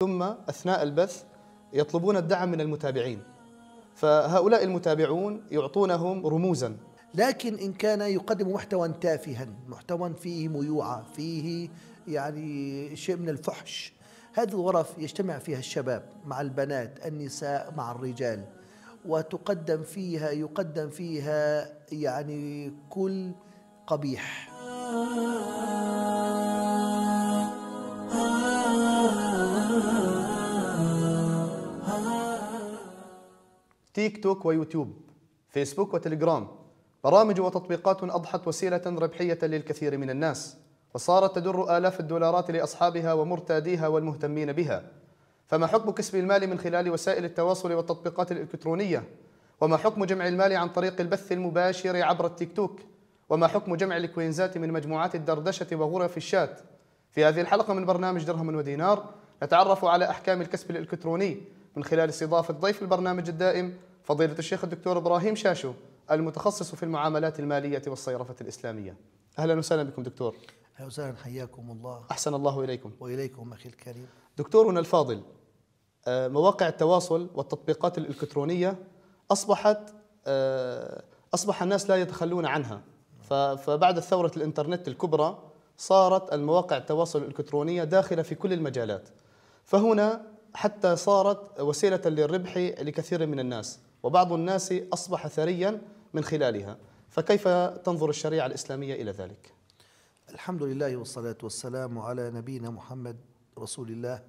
ثم أثناء البث يطلبون الدعم من المتابعين فهؤلاء المتابعون يعطونهم رموزا لكن إن كان يقدم محتوى تافها محتوى فيه ميوعة فيه يعني شيء من الفحش هذه الغرف يجتمع فيها الشباب مع البنات النساء مع الرجال وتقدم فيها يقدم فيها يعني كل قبيح تيك توك ويوتيوب فيسبوك وتليجرام برامج وتطبيقات أضحت وسيلة ربحية للكثير من الناس وصارت تدر آلاف الدولارات لأصحابها ومرتاديها والمهتمين بها فما حكم كسب المال من خلال وسائل التواصل والتطبيقات الإلكترونية وما حكم جمع المال عن طريق البث المباشر عبر التيك توك وما حكم جمع الكوينزات من مجموعات الدردشة وغرف الشات في هذه الحلقة من برنامج درهم ودينار نتعرف على أحكام الكسب الإلكتروني من خلال استضافة ضيف البرنامج الدائم فضيلة الشيخ الدكتور إبراهيم شاشو المتخصص في المعاملات المالية والصيرفة الإسلامية أهلا وسهلا بكم دكتور أهلا وسهلا حياكم الله أحسن الله إليكم وإليكم أخي الكريم دكتورنا الفاضل آه، مواقع التواصل والتطبيقات الإلكترونية أصبحت آه، أصبح الناس لا يتخلون عنها فبعد ثورة الإنترنت الكبرى صارت المواقع التواصل الإلكترونية داخلة في كل المجالات فهنا حتى صارت وسيلة للربح لكثير من الناس وبعض الناس أصبح ثريا من خلالها فكيف تنظر الشريعة الإسلامية إلى ذلك؟ الحمد لله والصلاة والسلام على نبينا محمد رسول الله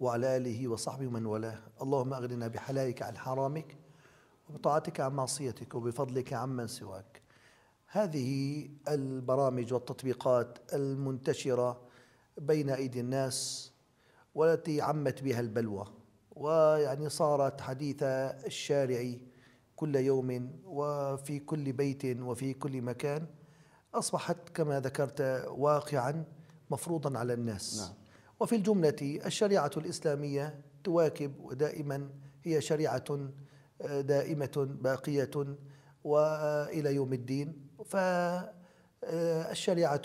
وعلى آله وصحبه ومن والاه اللهم أغننا بحلائك عن حرامك وبطاعتك عن معصيتك وبفضلك عمن سواك هذه البرامج والتطبيقات المنتشرة بين أيدي الناس والتي عمت بها البلوى ويعني صارت حديث الشارع كل يوم وفي كل بيت وفي كل مكان أصبحت كما ذكرت واقعا مفروضا على الناس نعم. وفي الجملة الشريعة الإسلامية تواكب ودائما هي شريعة آه، دائمة باقية وإلى يوم الدين ف آه، الشريعة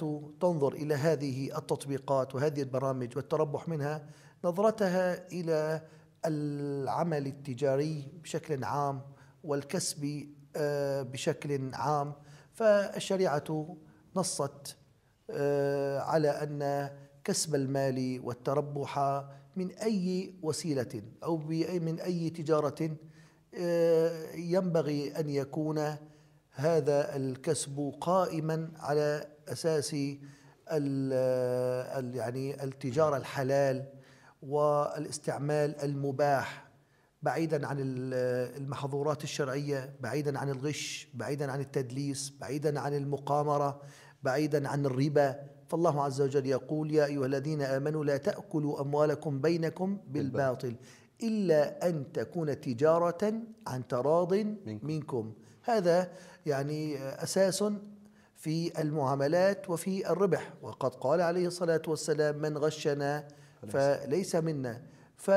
تنظر إلى هذه التطبيقات وهذه البرامج والتربح منها نظرتها إلى العمل التجاري بشكل عام والكسب آه، بشكل عام فالشريعة نصت آه، على أن كسب المال والتربح من أي وسيلة أو من أي تجارة ينبغي أن يكون هذا الكسب قائما على اساس يعني التجاره الحلال والاستعمال المباح بعيدا عن المحظورات الشرعيه بعيدا عن الغش بعيدا عن التدليس بعيدا عن المقامره بعيدا عن الربا فالله عز وجل يقول يا ايها الذين امنوا لا تاكلوا اموالكم بينكم بالباطل الا ان تكون تجاره عن تراض منكم هذا يعني أساس في المعاملات وفي الربح وقد قال عليه الصلاة والسلام من غشنا فليس منا ف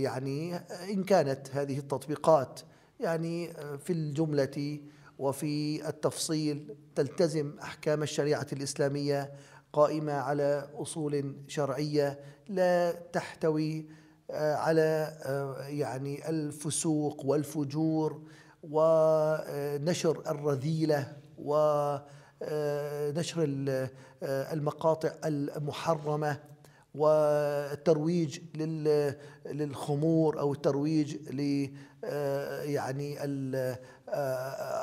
يعني إن كانت هذه التطبيقات يعني في الجملة وفي التفصيل تلتزم أحكام الشريعة الإسلامية قائمة على أصول شرعية لا تحتوي آه، على آه، يعني الفسوق والفجور ونشر آه، الرذيله ونشر المقاطع المحرمه والترويج للخمور او الترويج ل يعني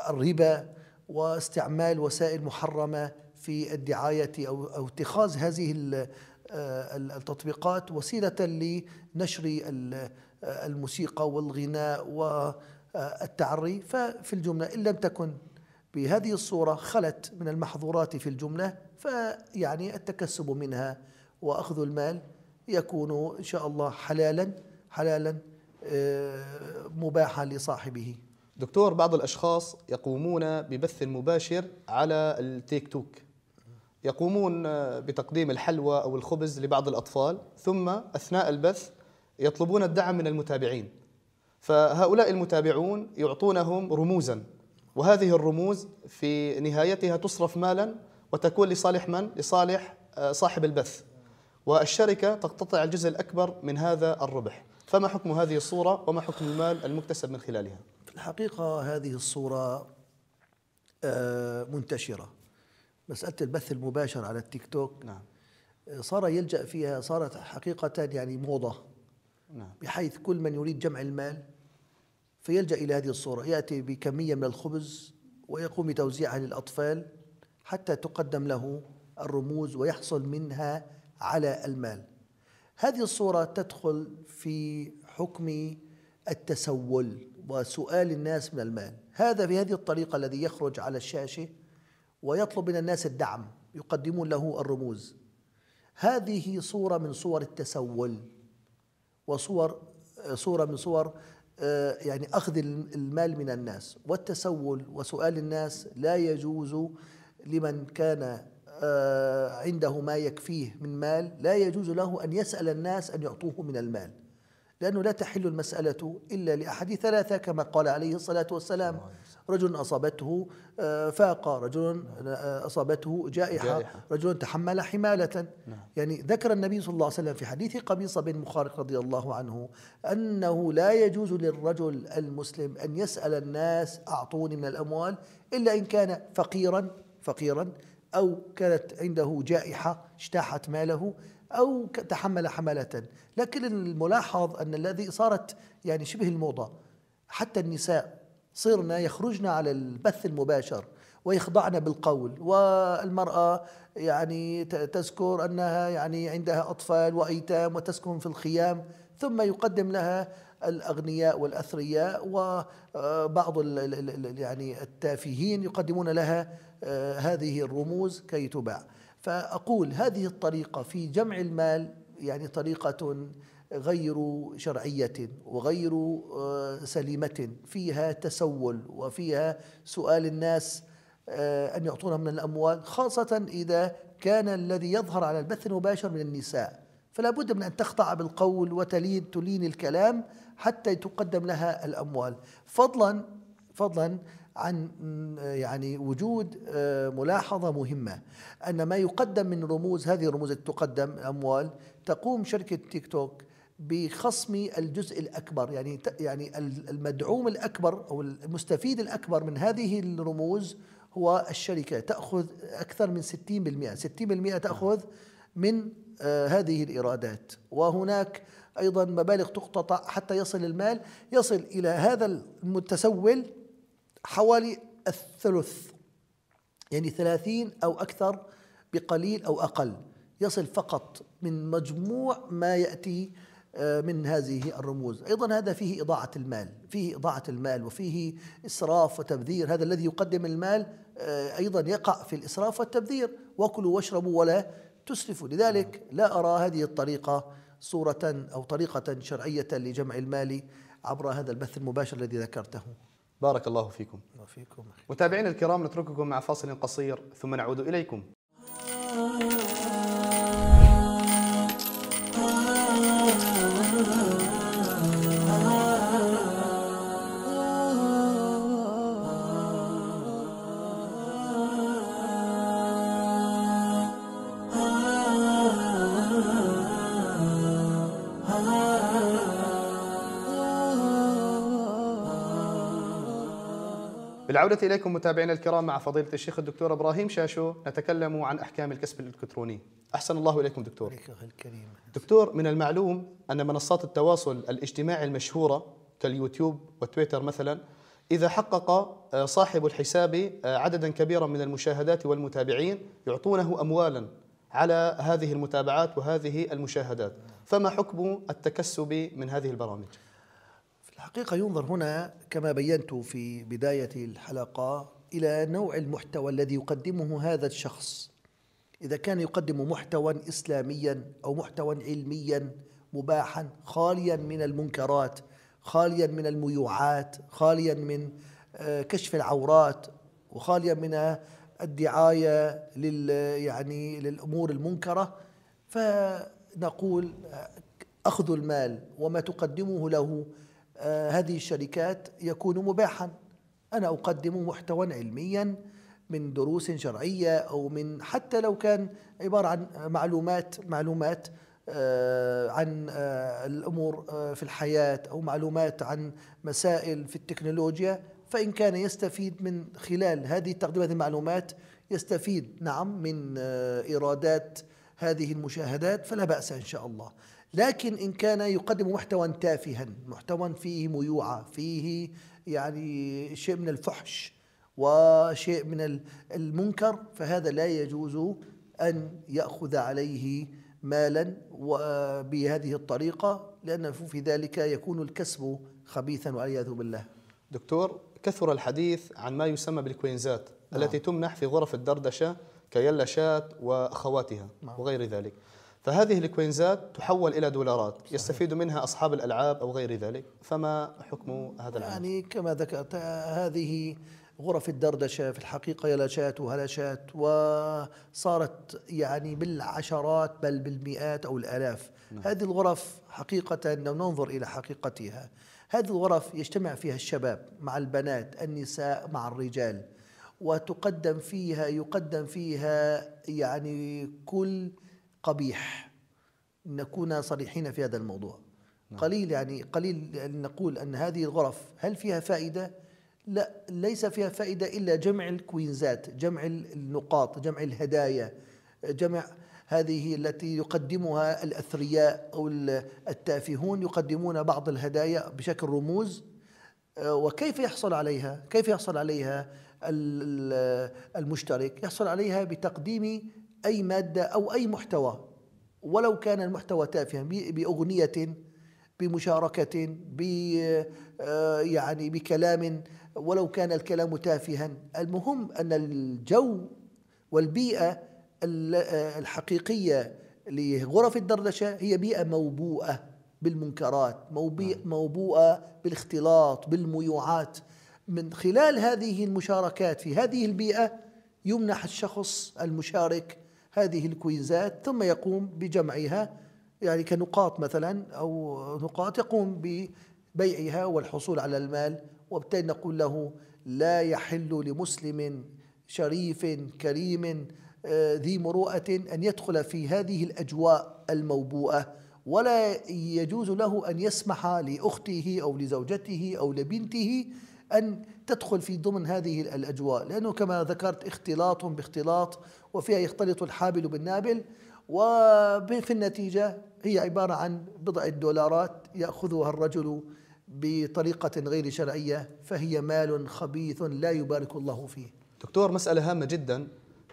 الربا واستعمال وسائل محرمه في الدعايه او اتخاذ هذه آه، التطبيقات وسيلة لنشر آه، الموسيقى والغناء والتعري ففي الجملة إن لم تكن بهذه الصورة خلت من المحظورات في الجملة فيعني التكسب منها وأخذ المال يكون إن شاء الله حلالا حلالا آه، مباحا لصاحبه دكتور بعض الأشخاص يقومون ببث مباشر على التيك توك يقومون بتقديم الحلوى أو الخبز لبعض الأطفال ثم أثناء البث يطلبون الدعم من المتابعين فهؤلاء المتابعون يعطونهم رموزا وهذه الرموز في نهايتها تصرف مالا وتكون لصالح من؟ لصالح آه، صاحب البث والشركة تقتطع الجزء الأكبر من هذا الربح فما حكم هذه الصورة وما حكم المال المكتسب من خلالها؟ في الحقيقة هذه الصورة آه، منتشرة مساله البث المباشر على التيك توك نعم آه، صار يلجا فيها صارت حقيقه يعني موضه نعم بحيث كل من يريد جمع المال فيلجا الى هذه الصوره ياتي بكميه من الخبز ويقوم بتوزيعها للاطفال حتى تقدم له الرموز ويحصل منها على المال هذه الصوره تدخل في حكم التسول وسؤال الناس من المال هذا بهذه الطريقه الذي يخرج على الشاشه ويطلب من الناس الدعم يقدمون له الرموز هذه صورة من صور التسول وصور صورة من صور آه، يعني أخذ المال من الناس والتسول وسؤال الناس لا يجوز لمن كان آه، عنده ما يكفيه من مال لا يجوز له أن يسأل الناس أن يعطوه من المال لأنه لا تحل المسألة إلا لأحد ثلاثة كما قال عليه الصلاة والسلام رجل أصابته آه، فاقة رجل آه، أصابته جائحة رجل تحمل حمالة نعم. يعني ذكر النبي صلى الله عليه وسلم في حديث قبيصة بن مخارق رضي الله عنه أنه لا يجوز للرجل المسلم أن يسأل الناس أعطوني من الأموال إلا إن كان فقيرا فقيرا أو كانت عنده جائحة اجتاحت ماله أو تحمل حملة لكن الملاحظ أن الذي صارت يعني شبه الموضة حتى النساء صرنا يخرجن على البث المباشر ويخضعن بالقول والمرأة يعني تذكر أنها يعني عندها أطفال وأيتام وتسكن في الخيام ثم يقدم لها الأغنياء والأثرياء وبعض آه، يعني التافهين يقدمون لها آه، هذه الرموز كي تباع فأقول هذه الطريقة في جمع المال يعني طريقة غير شرعية وغير آه، سليمة فيها تسول وفيها سؤال الناس آه، أن يعطونا من الأموال خاصة إذا كان الذي يظهر على البث المباشر من النساء فلا بد من أن تخضع بالقول وتلين تلين الكلام حتى تقدم لها الأموال فضلا فضلا عن يعني وجود آه، ملاحظة مهمة أن ما يقدم من رموز هذه الرموز تقدم أموال تقوم شركة تيك توك بخصم الجزء الأكبر يعني يعني المدعوم الأكبر أو المستفيد الأكبر من هذه الرموز هو الشركة تأخذ أكثر من 60% 60% تأخذ من آه، هذه الإيرادات وهناك أيضا مبالغ تقتطع حتى يصل المال يصل إلى هذا المتسول حوالي الثلث يعني ثلاثين أو أكثر بقليل أو أقل يصل فقط من مجموع ما يأتي آه، من هذه الرموز أيضا هذا فيه إضاعة المال فيه إضاعة المال وفيه إسراف وتبذير هذا الذي يقدم المال آه، أيضا يقع في الإسراف والتبذير وكلوا واشربوا ولا تسرفوا لذلك لا أرى هذه الطريقة صورة أو طريقة شرعية لجمع المال عبر هذا البث المباشر الذي ذكرته بارك الله فيكم وفيكم متابعينا الكرام نترككم مع فاصل قصير ثم نعود إليكم بالعودة إليكم متابعينا الكرام مع فضيلة الشيخ الدكتور إبراهيم شاشو نتكلم عن أحكام الكسب الإلكتروني أحسن الله إليكم دكتور الكريم دكتور من المعلوم أن منصات التواصل الاجتماعي المشهورة كاليوتيوب وتويتر مثلا إذا حقق آه، صاحب الحساب آه، عددا كبيرا من المشاهدات والمتابعين يعطونه أموالا على هذه المتابعات وهذه المشاهدات فما حكم التكسب من هذه البرامج؟ الحقيقة ينظر هنا كما بينت في بداية الحلقة إلى نوع المحتوى الذي يقدمه هذا الشخص إذا كان يقدم محتوى إسلاميا أو محتوى علميا مباحا خاليا من المنكرات خاليا من الميوعات خاليا من آه، كشف العورات وخاليا من آه، الدعاية لل يعني للأمور المنكرة فنقول آه، أخذ المال وما تقدمه له آه، هذه الشركات يكون مباحا أنا أقدم محتوى علميا من دروس شرعية أو من حتى لو كان عبارة عن معلومات معلومات آه، عن آه، الأمور في الحياة أو معلومات عن مسائل في التكنولوجيا فإن كان يستفيد من خلال هذه تقديم هذه المعلومات يستفيد نعم من إيرادات هذه المشاهدات فلا بأس إن شاء الله لكن إن كان يقدم محتوى تافها محتوى فيه ميوعة فيه يعني شيء من الفحش وشيء من المنكر فهذا لا يجوز أن يأخذ عليه مالا بهذه الطريقة لأن في ذلك يكون الكسب خبيثا والعياذ بالله دكتور كثر الحديث عن ما يسمى بالكوينزات نعم. التي تمنح في غرف الدردشة شات وأخواتها نعم. وغير ذلك فهذه الكوينزات تحول إلى دولارات صحيح. يستفيد منها أصحاب الألعاب أو غير ذلك فما حكم هذا العمل؟ يعني كما ذكرت هذه غرف الدردشة في الحقيقة ولا شات وصارت يعني بالعشرات بل بالمئات أو الآلاف نعم. هذه الغرف حقيقة لو ننظر إلى حقيقتها هذه الغرف يجتمع فيها الشباب مع البنات النساء مع الرجال وتقدم فيها يقدم فيها يعني كل قبيح نكون صريحين في هذا الموضوع نعم. قليل يعني قليل أن نقول أن هذه الغرف هل فيها فائدة؟ لا ليس فيها فائدة إلا جمع الكوينزات جمع النقاط جمع الهدايا جمع هذه التي يقدمها الأثرياء أو التافهون يقدمون بعض الهدايا بشكل رموز آه، وكيف يحصل عليها كيف يحصل عليها المشترك يحصل عليها بتقديم أي مادة أو أي محتوى ولو كان المحتوى تافها بأغنية بمشاركة ب آه، يعني بكلام ولو كان الكلام تافها المهم أن الجو والبيئة آه، الحقيقية لغرف الدردشة هي بيئة موبوءة بالمنكرات نعم. موبوءة بالاختلاط بالميوعات من خلال هذه المشاركات في هذه البيئة يمنح الشخص المشارك هذه الكويزات ثم يقوم بجمعها يعني كنقاط مثلا أو نقاط يقوم ببيعها والحصول على المال وبالتالي نقول له لا يحل لمسلم شريف كريم آه، ذي مروءة أن يدخل في هذه الأجواء الموبوءة ولا يجوز له أن يسمح لأخته أو لزوجته أو لبنته أن تدخل في ضمن هذه الأجواء لأنه كما ذكرت اختلاط باختلاط وفيها يختلط الحابل بالنابل وفي النتيجة هي عبارة عن بضع دولارات يأخذها الرجل بطريقة غير شرعية فهي مال خبيث لا يبارك الله فيه دكتور مسألة هامة جدا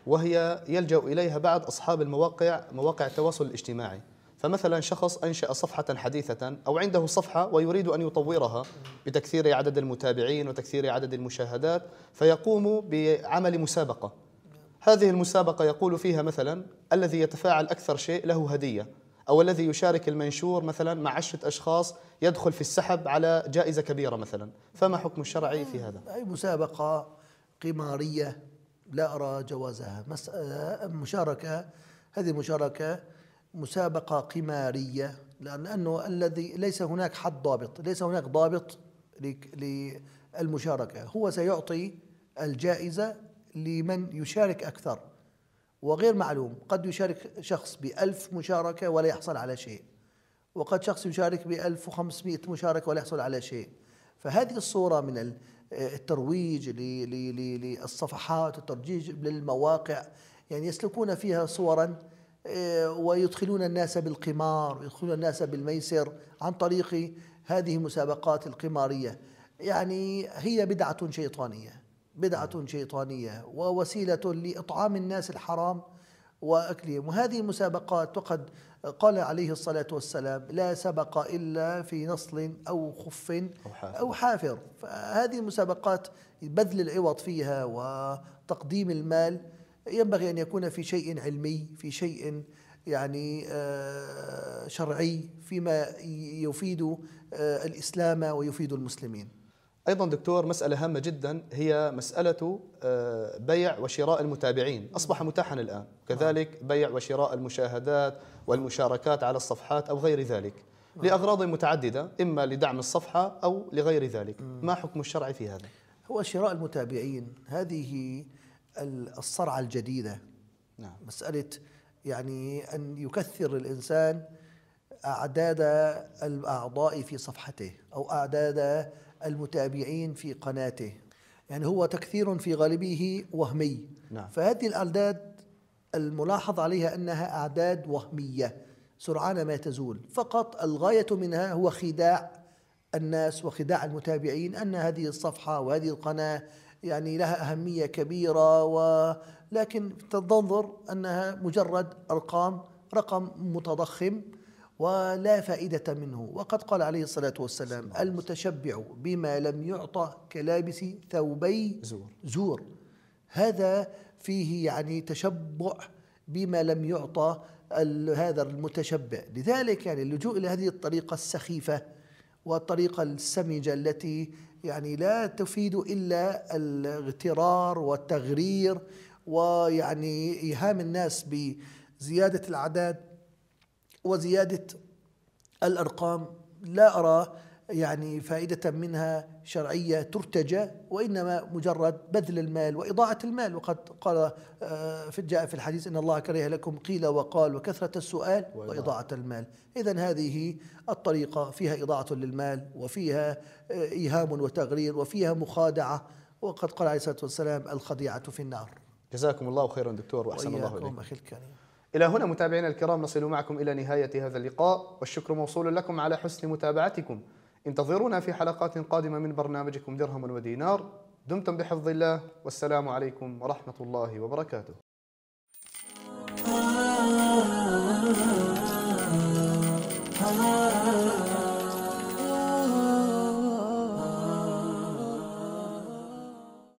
وهي يلجأ إليها بعض أصحاب المواقع مواقع التواصل الاجتماعي فمثلا شخص أنشأ صفحة حديثة أو عنده صفحة ويريد أن يطورها بتكثير عدد المتابعين وتكثير عدد المشاهدات فيقوم بعمل مسابقة هذه المسابقة يقول فيها مثلا الذي يتفاعل أكثر شيء له هدية أو الذي يشارك المنشور مثلا مع عشرة أشخاص يدخل في السحب على جائزة كبيرة مثلا فما حكم الشرعي في هذا؟ أي مسابقة قمارية لا أرى جوازها مسألة مشاركة هذه المشاركة مسابقة قمارية لأنه الذي ليس هناك حد ضابط ليس هناك ضابط للمشاركة هو سيعطي الجائزة لمن يشارك أكثر وغير معلوم قد يشارك شخص بألف مشاركة ولا يحصل على شيء وقد شخص يشارك بألف وخمسمائة مشاركة ولا يحصل على شيء فهذه الصورة من الترويج للصفحات الترويج للمواقع يعني يسلكون فيها صورا آه، ويدخلون الناس بالقمار ويدخلون الناس بالميسر عن طريق هذه المسابقات القمارية يعني هي بدعة شيطانية بدعة نعم. شيطانية ووسيلة لإطعام الناس الحرام وأكلهم وهذه المسابقات وقد قال عليه الصلاة والسلام لا سبق إلا في نصل أو خف أو حافر فهذه المسابقات بذل العوض فيها وتقديم المال ينبغي أن يكون في شيء علمي في شيء يعني آه، شرعي فيما يفيد آه، الإسلام ويفيد المسلمين ايضا دكتور مساله هامه جدا هي مساله آه، بيع وشراء المتابعين اصبح متاحا الان كذلك بيع وشراء المشاهدات والمشاركات على الصفحات او غير ذلك لاغراض متعدده اما لدعم الصفحه او لغير ذلك ما حكم الشرع في هذا هو شراء المتابعين هذه الصرعة الجديدة نعم. مسألة يعني أن يكثر الإنسان أعداد الأعضاء في صفحته أو أعداد المتابعين في قناته يعني هو تكثير في غالبه وهمي نعم. فهذه الأعداد الملاحظ عليها أنها أعداد وهمية سرعان ما تزول فقط الغاية منها هو خداع الناس وخداع المتابعين أن هذه الصفحة وهذه القناة يعني لها أهمية كبيرة ولكن تنظر أنها مجرد أرقام رقم متضخم ولا فائدة منه وقد قال عليه الصلاة والسلام المتشبع بما لم يعطى كلابس ثوبي زور, زور هذا فيه يعني تشبع بما لم يعطى هذا المتشبع لذلك يعني اللجوء إلى هذه الطريقة السخيفة والطريقة السمجة التي يعني لا تفيد الا الاغترار والتغرير ويعني ايهام الناس بزياده الاعداد وزياده الارقام لا ارى يعني فائده منها شرعية ترتجى وإنما مجرد بذل المال وإضاعة المال وقد قال آه، في جاء في الحديث إن الله كره لكم قيل وقال وكثرة السؤال وإضاعة المال إذا هذه الطريقة فيها إضاعة للمال وفيها آه، إيهام وتغرير وفيها مخادعة وقد قال عليه الصلاة والسلام الخديعة في النار جزاكم الله خيرا دكتور وأحسن الله إليكم أخي الكريم إلى هنا متابعينا الكرام نصل معكم إلى نهاية هذا اللقاء والشكر موصول لكم على حسن متابعتكم انتظرونا في حلقات قادمة من برنامجكم درهم ودينار دمتم بحفظ الله والسلام عليكم ورحمة الله وبركاته